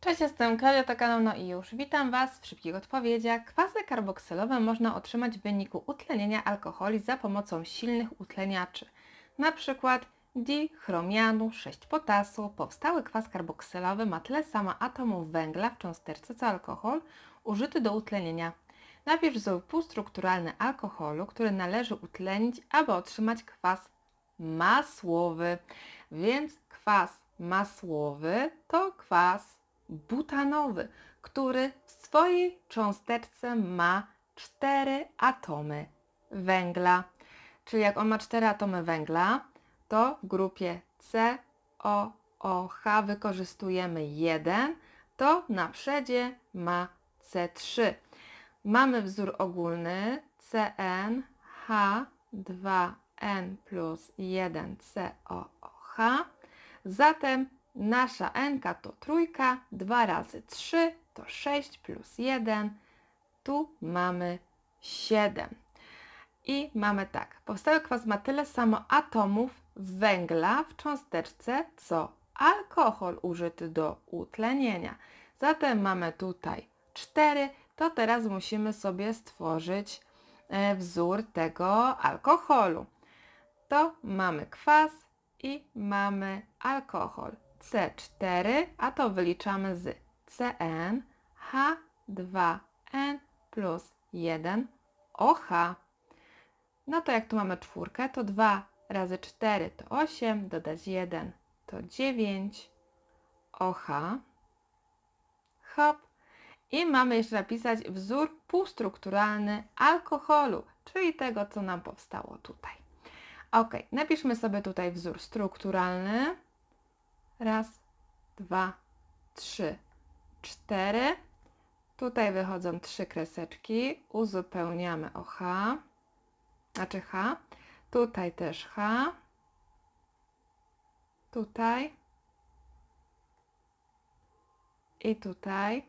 Cześć, jestem Klaudia Tokaną, no i już witam Was w szybkich odpowiedziach. Kwasy karboksylowe można otrzymać w wyniku utlenienia alkoholi za pomocą silnych utleniaczy, np. dichromianu, 6 potasu. Powstały kwas karboksylowy ma tyle samo atomów węgla w cząsteczce co alkohol użyty do utlenienia. Napisz wzór półstrukturalny alkoholu, który należy utlenić, aby otrzymać kwas masłowy. Więc kwas masłowy to kwas butanowy, który w swojej cząsteczce ma 4 atomy węgla. Czyli jak on ma 4 atomy węgla, to w grupie COOH wykorzystujemy 1, to na przedzie ma C3. Mamy wzór ogólny CnH2n plus 1COOH, zatem Nasza n to trójka, 2 razy 3 to 6 plus 1. Tu mamy 7. I mamy tak, powstały kwas ma tyle samo atomów węgla w cząsteczce, co alkohol użyty do utlenienia. Zatem mamy tutaj 4, to teraz musimy sobie stworzyć e, wzór tego alkoholu. To mamy kwas i mamy alkohol. C4, a to wyliczamy z CN H2N plus 1 OH. No to jak tu mamy czwórkę, to 2 razy 4 to 8, dodać 1 to 9 OH. Hop. I mamy jeszcze napisać wzór półstrukturalny alkoholu, czyli tego, co nam powstało tutaj. Ok, napiszmy sobie tutaj wzór strukturalny. Raz, dwa, trzy, cztery. Tutaj wychodzą trzy kreseczki. Uzupełniamy o H, znaczy H. Tutaj też H. Tutaj. I tutaj.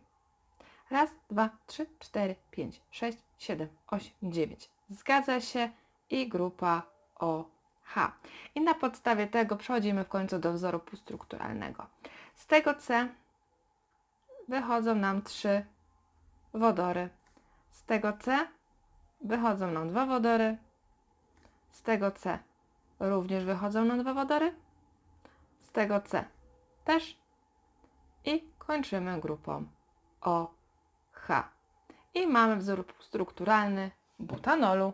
Raz, dwa, trzy, cztery, pięć, sześć, siedem, osiem, dziewięć. Zgadza się i grupa o H. I na podstawie tego przechodzimy w końcu do wzoru półstrukturalnego. Z tego C wychodzą nam trzy wodory. Z tego C wychodzą nam dwa wodory. Z tego C również wychodzą nam dwa wodory. Z tego C też. I kończymy grupą OH. I mamy wzór strukturalny butanolu.